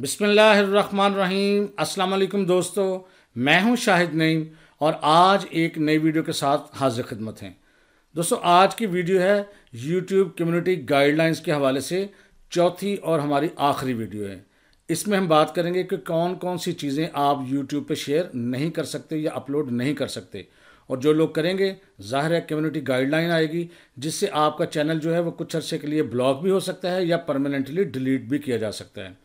बिसमीम अस्सलाम दोस्तों मैं हूं शाहिद नईम और आज एक नई वीडियो के साथ हाजिर खिदमत हैं दोस्तों आज की वीडियो है यूट्यूब कम्युनिटी गाइडलाइंस के हवाले से चौथी और हमारी आखिरी वीडियो है इसमें हम बात करेंगे कि कौन कौन सी चीज़ें आप यूट्यूब पर शेयर नहीं कर सकते या अपलोड नहीं कर सकते और जो लोग करेंगे ज़ाहिर है कम्युनिटी गाइडलाइन आएगी जिससे आपका चैनल जो है वो कुछ अर्से के लिए ब्लॉक भी हो सकता है या परमानेंटली डिलीट भी किया जा सकता है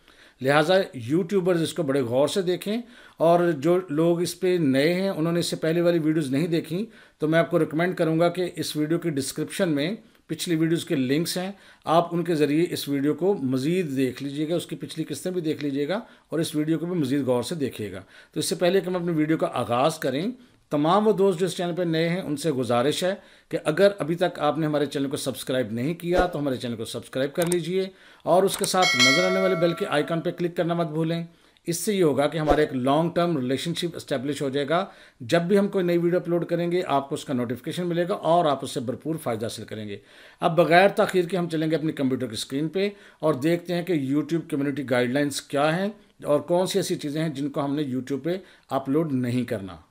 लिहाजा यूट्यूबर्स इसको बड़े गौर से देखें और जो लोग इस पर नए हैं उन्होंने इससे पहले वाली वीडियोज़ नहीं देखी तो मैं आपको रिकमेंड करूँगा कि इस वीडियो की डिस्क्रिप्शन में पिछली वीडियोस के लिंक्स हैं आप उनके ज़रिए इस वीडियो को मज़ीद देख लीजिएगा उसकी पिछली किस्तें भी देख लीजिएगा और इस वीडियो को भी मज़ीद गौर से देखिएगा तो इससे पहले कि हम अपनी वीडियो का आगाज़ करें तमाम वो दोस्त जो इस चैनल पर नए हैं उनसे गुजारिश है कि अगर अभी तक आपने हमारे चैनल को सब्सक्राइब नहीं किया तो हमारे चैनल को सब्सक्राइब कर लीजिए और उसके साथ नज़र आने वाले बेल के आइकन पर क्लिक करना मत भूलें इससे ये होगा कि हमारा एक लॉन्ग टर्म रिलेशनशिप इस्टेब्लिश हो जाएगा जब भी हम कोई नई वीडियो अपलोड करेंगे आपको उसका नोटिफिकेशन मिलेगा और आप उससे भरपूर फ़ायदा हासिल करेंगे अब बगैर तखीर के हम चलेंगे अपनी कंप्यूटर की स्क्रीन पे और देखते हैं कि यूट्यूब कम्युनिटी गाइडलाइंस क्या हैं और कौन सी ऐसी चीज़ें हैं जिनको हमने यूट्यूब पर अपलोड नहीं करना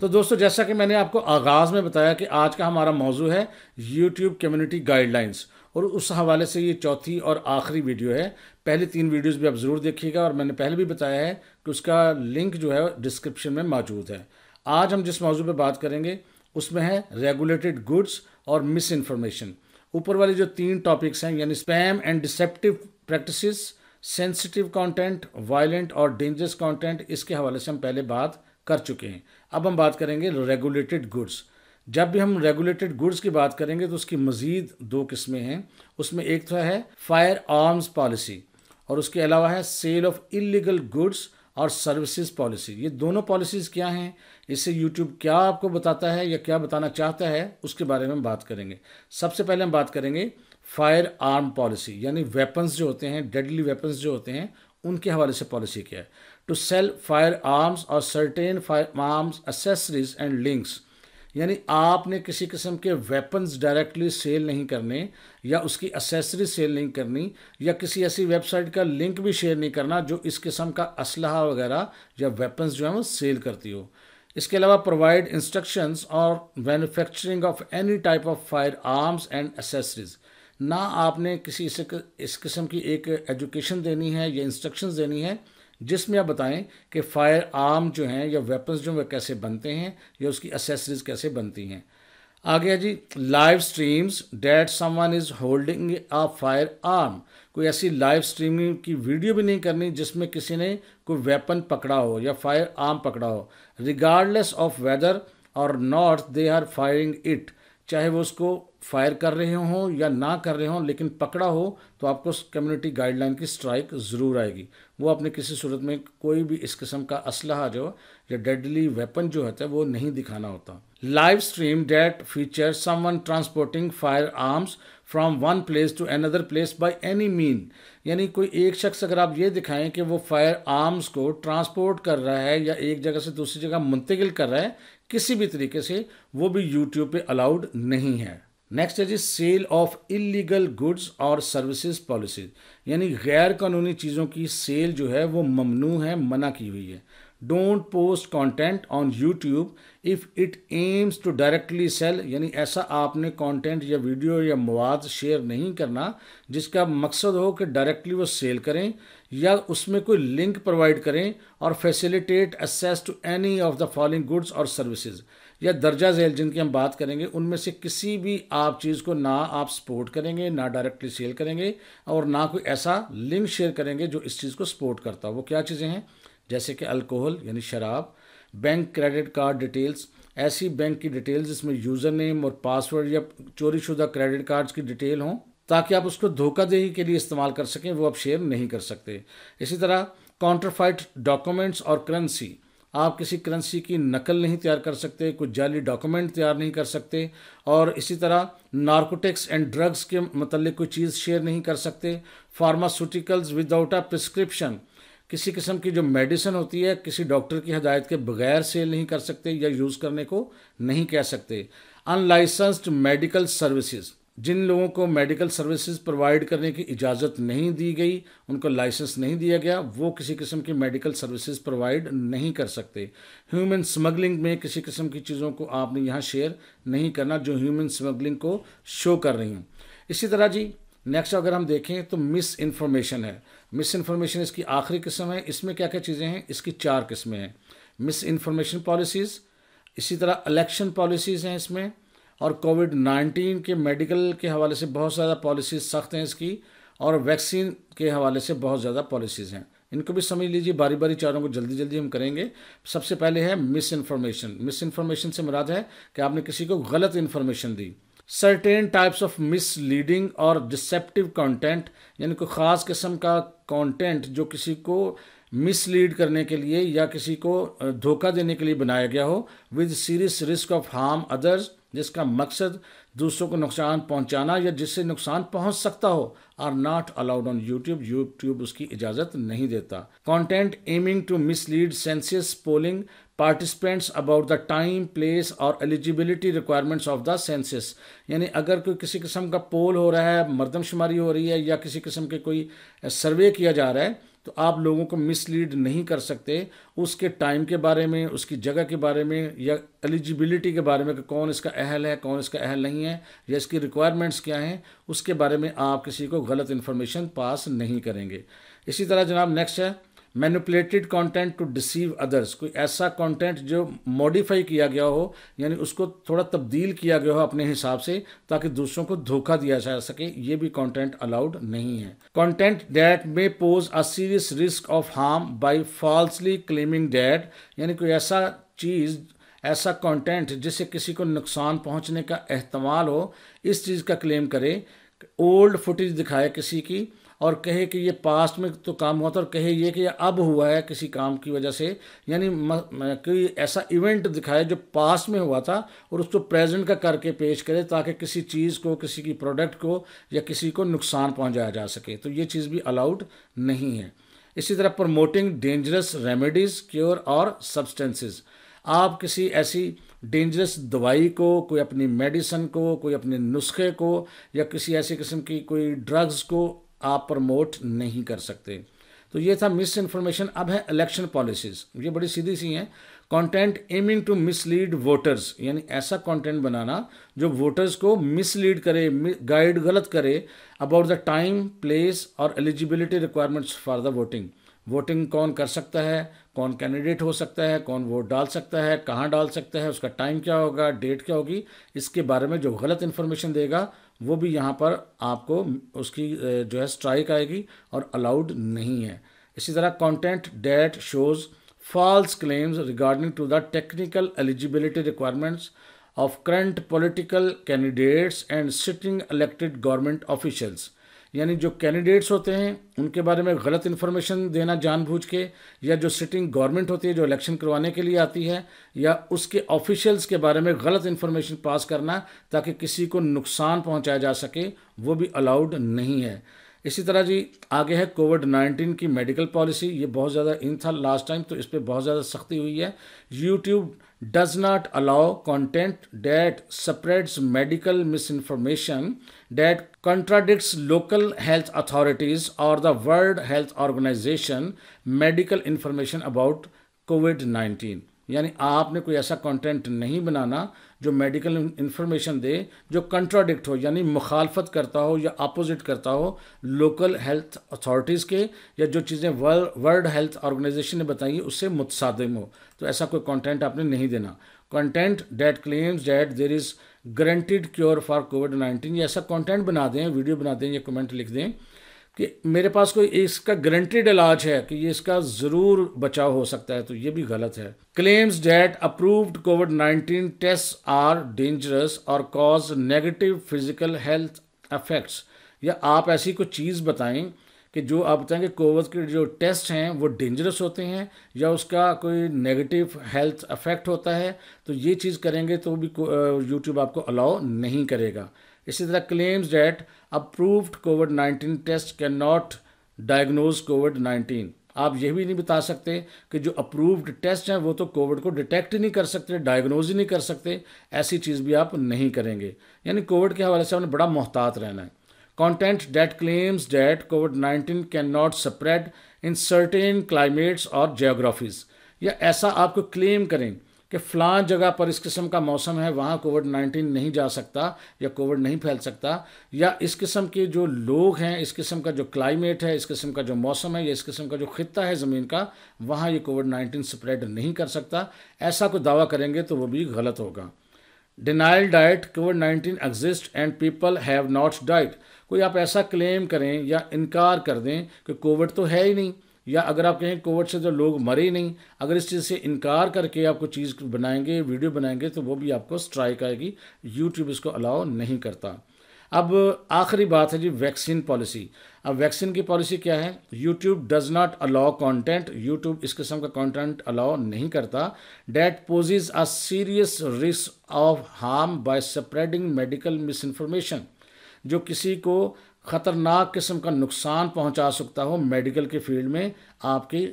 तो दोस्तों जैसा कि मैंने आपको आगाज़ में बताया कि आज का हमारा मौजू है यूट्यूब कम्युनिटी गाइडलाइंस और उस हवाले से ये चौथी और आखिरी वीडियो है पहले तीन वीडियोस भी आप ज़रूर देखिएगा और मैंने पहले भी बताया है कि उसका लिंक जो है डिस्क्रिप्शन में मौजूद है आज हम जिस मौजू पर बात करेंगे उसमें है रेगुलेटेड गुड्स और मिस इन्फॉर्मेशन ऊपर वाले जो तीन टॉपिक्स हैं यानी spam and deceptive practice sensitive content violent और डेंजरस कंटेंट इसके हवाले से हम पहले बात कर चुके हैं अब हम बात करेंगे रेगुलेटेड गुड्स जब भी हम रेगुलेटेड गुड्स की बात करेंगे तो उसकी मजीद दो किस्में हैं उसमें एक तो है फायर आर्म्स पॉलिसी और उसके अलावा है सेल ऑफ इलीगल गुड्स और सर्विसेज पॉलिसी ये दोनों पॉलिसीज़ क्या हैं इससे यूट्यूब क्या आपको बताता है या क्या बताना चाहता है उसके बारे में हम बात करेंगे सबसे पहले हम बात करेंगे फायर आर्म पॉलिसी यानी वेपन्स जो होते हैं डेडली वेपन्स जो होते हैं उनके हवाले से पॉलिसी क्या है टू सेल फायर आर्म्स और certain firearms accessories and links यानी आपने किसी किस्म के वेपन्स डायरेक्टली सेल नहीं करने या उसकी एसेसरी सेल नहीं करनी या किसी ऐसी वेबसाइट का लिंक भी शेयर नहीं करना जो इस किस्म का असलहा वगैरह या वेपन्स जो है वो सेल करती हो इसके अलावा प्रोवाइड इंस्ट्रक्शंस और manufacturing of any type of firearms and accessories ना आपने किसी इस किस्म की एक एजुकेशन देनी है या इंस्ट्रक्शंस देनी है जिसमें आप बताएं कि फायर आर्म जो हैं या वेपन्स जो हैं कैसे बनते हैं या उसकी एसेसरीज कैसे बनती हैं आगे है जी live streams that someone is holding a firearm कोई ऐसी लाइव स्ट्रीमिंग की वीडियो भी नहीं करनी जिसमें किसी ने कोई वेपन पकड़ा हो या फायर आर्म पकड़ा हो रिगार्डलेस ऑफ वेदर और not they are firing it चाहे वो उसको फायर कर रहे हों या ना कर रहे हों लेकिन पकड़ा हो तो आपको कम्युनिटी गाइडलाइन की स्ट्राइक ज़रूर आएगी वो आपने किसी सूरत में कोई भी इस किस्म का असलहा जो या डेडली वेपन जो होता है वो नहीं दिखाना होता live stream that feature someone transporting fire arms from one place to another place by any mean यानी कोई एक शख्स अगर आप ये दिखाएं कि वो फायर आर्म्स को ट्रांसपोर्ट कर रहा है या एक जगह से दूसरी जगह मुंतकिल कर रहा है किसी भी तरीके से वो भी यूट्यूब पे अलाउड नहीं है नेक्स्ट है जी सेल ऑफ इलीगल गुड्स और सर्विसेज पॉलिसीज यानी गैर कानूनी चीज़ों की सेल जो है वो ममनू है मना की हुई है don't post content on YouTube if it aims to directly sell यानी ऐसा आपने कॉन्टेंट या वीडियो या मवाद शेयर नहीं करना जिसका मकसद हो कि डायरेक्टली वो सेल करें या उसमें कोई लिंक प्रोवाइड करें और facilitate access to any of the following goods और सर्विसेज या दर्जा जेल जिनकी हम बात करेंगे उनमें से किसी भी आप चीज़ को ना आप सपोर्ट करेंगे ना डायरेक्टली सेल करेंगे और ना कोई ऐसा लिंक शेयर करेंगे जो इस चीज़ को सपोर्ट करता हो वो क्या चीज़ें हैं जैसे कि अल्कोहल यानी शराब बैंक क्रेडिट कार्ड डिटेल्स ऐसी बैंक की डिटेल्स जिसमें यूज़र नेम और पासवर्ड या चोरीशुदा क्रेडिट कार्ड्स की डिटेल हों ताकि आप उसको धोखादेही के लिए इस्तेमाल कर सकें वो आप शेयर नहीं कर सकते इसी तरह काउंटरफाइट डॉक्यूमेंट्स और करेंसी आप किसी करेंसी की नकल नहीं तैयार कर सकते कुछ जाली डॉक्यूमेंट तैयार नहीं कर सकते और इसी तरह नार्कोटिक्स एंड ड्रग्स के मतलब कोई चीज़ शेयर नहीं कर सकते फार्मास्यूटिकल्स विदाउट अ प्रिस्क्रिप्शन किसी किस्म की जो मेडिसिन होती है किसी डॉक्टर की हदायत के बगैर सेल नहीं कर सकते या यूज़ करने को नहीं कह सकते अनलाइसेंस्ड मेडिकल सर्विसेज जिन लोगों को मेडिकल सर्विसेज प्रोवाइड करने की इजाज़त नहीं दी गई उनको लाइसेंस नहीं दिया गया वो किसी किस्म की मेडिकल सर्विसेज प्रोवाइड नहीं कर सकते ह्यूमन स्मगलिंग में किसी किस्म की चीज़ों को आपने यहाँ शेयर नहीं करना जो ह्यूमन स्मगलिंग को शो कर रही हूँ इसी तरह जी नेक्स्ट अगर हम देखें तो मिस इन्फॉर्मेशन है मिस इन्फॉर्मेशन इसकी आखिरी किस्म है इसमें क्या क्या चीज़ें हैं इसकी चार किस्में हैं मिस इन्फॉर्मेशन पॉलिसीज़ इसी तरह इलेक्शन पॉलिसीज़ हैं इसमें और कोविड नाइन्टीन के मेडिकल के हवाले से बहुत ज़्यादा पॉलिसीज़ सख्त हैं इसकी और वैक्सीन के हवाले से बहुत ज़्यादा पॉलिसीज़ हैं इनको भी समझ लीजिए बारी बारी चारों को जल्दी जल्दी हम करेंगे सबसे पहले है मिस इन्फॉर्मेशन मिस इन्फॉर्मेशन से मुराद है कि आपने किसी को गलत इन्फॉर्मेशन दी सर्टेन टाइप्स ऑफ मिसलीडिंग और डिसेप्टिव कंटेंट यानी कोई ख़ास किस्म का कंटेंट जो किसी को मिसलीड करने के लिए या किसी को धोखा देने के लिए बनाया गया हो with serious risk of harm others जिसका मकसद दूसरों को नुकसान पहुंचाना या जिससे नुकसान पहुंच सकता हो are not allowed on YouTube YouTube उसकी इजाज़त नहीं देता content aiming to mislead census polling participants about the time place और eligibility requirements of the census यानी अगर कोई किसी किस्म का पोल हो रहा है मरदमशुमारी हो रही है या किसी किस्म के कोई सर्वे किया जा रहा है तो आप लोगों को मिसलीड नहीं कर सकते उसके टाइम के बारे में उसकी जगह के बारे में या एलिजिबिलिटी के बारे में कि कौन इसका अहल है कौन इसका अहल नहीं है या इसकी रिक्वायरमेंट्स क्या हैं उसके बारे में आप किसी को गलत इन्फॉर्मेशन पास नहीं करेंगे इसी तरह जनाब नेक्स्ट है manipulated content to deceive others कोई ऐसा कंटेंट जो मॉडिफाई किया गया हो यानी उसको थोड़ा तब्दील किया गया हो अपने हिसाब से ताकि दूसरों को धोखा दिया जा सके ये भी कंटेंट अलाउड नहीं है content that may pose a serious risk of harm by falsely claiming that यानी कोई ऐसा चीज़ ऐसा कंटेंट जिससे किसी को नुकसान पहुंचने का अहतमाल हो इस चीज़ का क्लेम करे ओल्ड फुटेज दिखाए किसी की और कहे कि ये पास्ट में तो काम हुआ था और कहे ये कि अब हुआ है किसी काम की वजह से यानी कोई ऐसा इवेंट दिखाए जो पास्ट में हुआ था और उसको प्रेजेंट का करके पेश करे ताकि किसी चीज़ को किसी की प्रोडक्ट को या किसी को नुकसान पहुंचाया जा सके तो ये चीज़ भी अलाउड नहीं है इसी तरह प्रमोटिंग डेंजरस रेमेडीज़ क्योर और सब्सटेंसेस आप किसी ऐसी डेंजरस दवाई को कोई अपनी मेडिसन को कोई अपने नुस्खे को या किसी ऐसी किस्म की कोई ड्रग्स को आप प्रमोट नहीं कर सकते तो ये था मिस इन्फॉर्मेशन अब है इलेक्शन पॉलिसीज ये बड़ी सीधी सी हैं content aiming to mislead voters यानी ऐसा कंटेंट बनाना जो वोटर्स को मिसलीड करे गाइड गलत करे अबाउट द टाइम प्लेस और eligibility requirements for the voting voting कौन कर सकता है कौन कैंडिडेट हो सकता है कौन वोट डाल सकता है कहाँ डाल सकता है उसका टाइम क्या होगा डेट क्या होगी इसके बारे में जो गलत इन्फॉर्मेशन देगा वो भी यहाँ पर आपको उसकी जो है स्ट्राइक आएगी और अलाउड नहीं है इसी तरह content that shows false claims regarding to the technical eligibility requirements of current political candidates and sitting elected government officials यानी जो कैंडिडेट्स होते हैं उनके बारे में गलत इन्फॉर्मेशन देना जानबूझ के या जो सिटिंग गवर्नमेंट होती है जो इलेक्शन करवाने के लिए आती है या उसके ऑफिशियल्स के बारे में गलत इन्फॉर्मेशन पास करना ताकि किसी को नुकसान पहुंचाया जा सके वो भी अलाउड नहीं है इसी तरह जी आगे है कोविड नाइन्टीन की मेडिकल पॉलिसी ये बहुत ज़्यादा इन था लास्ट टाइम तो इस पर बहुत ज़्यादा सख्ती हुई है YouTube does not allow content that spreads medical misinformation that contradicts local health authorities or the World Health Organization medical information about COVID-19 यानी आपने कोई ऐसा कंटेंट नहीं बनाना जो मेडिकल इंफॉर्मेशन दे जो कंट्राडिक्ट हो यानी मुखालफत करता हो या अपोजिट करता हो लोकल हेल्थ अथॉरिटीज़ के या जो चीज़ें वर्ल्ड हेल्थ ऑर्गेनाइजेशन ने बताई उससे मुतसादम हो तो ऐसा कोई कंटेंट आपने नहीं देना content that claims that there is guaranteed cure for COVID nineteen ऐसा कंटेंट बना दें वीडियो बना दें या कमेंट लिख दें कि मेरे पास कोई इसका गारंटेड इलाज है कि ये इसका ज़रूर बचाव हो सकता है तो ये भी गलत है claims that approved COVID nineteen test are dangerous और cause negative physical health effects या आप ऐसी कोई चीज़ बताएं कि जो आप बताएं कि कोविड के जो टेस्ट हैं वो डेंजरस होते हैं या उसका कोई नेगेटिव हेल्थ अफेक्ट होता है तो ये चीज़ करेंगे तो भी यूट्यूब आपको अलाउ नहीं करेगा इसी तरह claims that approved COVID nineteen test can not diagnose COVID nineteen आप यह भी नहीं बता सकते कि जो अप्रूव्ड टेस्ट हैं वो तो कोविड को डिटेक्ट ही नहीं कर सकते डायग्नोज ही नहीं कर सकते ऐसी चीज़ भी आप नहीं करेंगे यानी कोविड के हवाले से आपने बड़ा मोहतात रहना है content that claims that COVID nineteen can not spread in certain climates और जियोग्राफीज या ऐसा आपको क्लेम करें कि फ्लान जगह पर इस किस्म का मौसम है वहाँ कोविड नाइन्टीन नहीं जा सकता या कोविड नहीं फैल सकता या इस किस्म के जो लोग हैं इस किस्म का जो क्लाइमेट है इस किस्म का जो मौसम है या इस किस्म का जो खत्ता है ज़मीन का वहाँ ये कोविड नाइन्टीन स्प्रेड नहीं कर सकता ऐसा कोई दावा करेंगे तो वो भी गलत होगा denial that COVID nineteen exist and people have not died कोई आप ऐसा क्लेम करें या इनकार कर दें कि कोविड तो है ही नहीं या अगर आप कहें कोविड से तो लोग मरे ही नहीं अगर इस चीज़ से इनकार करके आपको चीज़ बनाएंगे वीडियो बनाएंगे तो वो भी आपको स्ट्राइक आएगी यूट्यूब इसको अलाउ नहीं करता अब आखिरी बात है जी वैक्सीन पॉलिसी अब वैक्सीन की पॉलिसी क्या है YouTube does not allow content YouTube इस किस्म का कंटेंट अलाउ नहीं करता that poses a serious risk of harm by spreading medical misinformation जो किसी को ख़तरनाक किस्म का नुकसान पहुंचा सकता हो मेडिकल के फील्ड में आपकी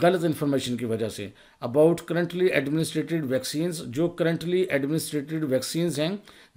गलत इन्फॉर्मेशन की वजह से अबाउट करंटली एडमिनिस्ट्रेटेड वैक्सीन्स जो करंटली एडमिनिस्ट्रेटेड वैक्सीन्स हैं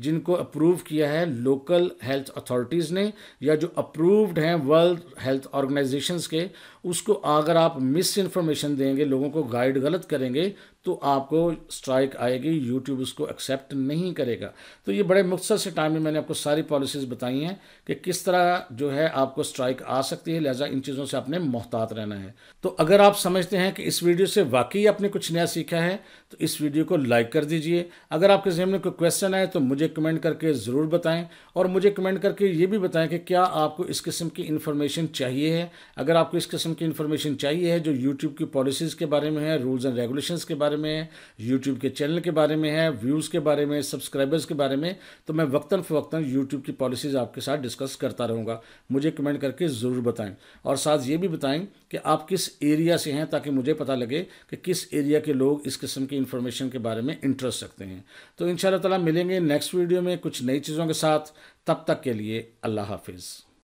जिनको अप्रूव किया है लोकल हेल्थ अथॉरिटीज़ ने या जो अप्रूव्ड हैं वर्ल्ड हेल्थ ऑर्गेनाइजेशंस के उसको अगर आप मिस इन्फॉर्मेशन देंगे लोगों को गाइड गलत करेंगे तो आपको स्ट्राइक आएगी यूट्यूब उसको एक्सेप्ट नहीं करेगा तो ये बड़े मुख्तर से टाइम में मैंने आपको सारी पॉलिसीज़ बताई हैं कि किस तरह जो है आपको स्ट्राइक आ सकती है लिहाजा इन चीज़ों से आपने मोहतात रहना है तो अगर आप समझते हैं कि इस वीडियो से वाकई आपने कुछ नया सीखा है तो इस वीडियो को लाइक कर दीजिए अगर आपके जहन में कोई क्वेश्चन आए तो मुझे कमेंट करके ज़रूर बताएँ और मुझे कमेंट करके ये भी बताएं कि क्या आपको इस किस्म की इन्फॉर्मेशन चाहिए है अगर आपको इस किस्म की इन्फॉर्मेशन चाहिए है जो यूट्यूब की पॉलिसीज़ के बारे में है रूल्स एंड रेगुलेशन के बारे बारे में यूट्यूब के चैनल के बारे में है व्यूज़ के बारे में सब्सक्राइबर्स के बारे में तो मैं वक्ता फ़वक्ता यूट्यूब की पॉलिसीज़ आपके साथ डिस्कस करता रहूँगा मुझे कमेंट करके ज़रूर बताएं और साथ ये भी बताएं कि आप किस एरिया से हैं ताकि मुझे पता लगे कि किस एरिया के लोग इस किस्म की इन्फॉर्मेशन के बारे में इंटरेस्ट रखते हैं तो इन ताला मिलेंगे नेक्स्ट वीडियो में कुछ नई चीज़ों के साथ तब तक के लिए अल्लाह हाफिज़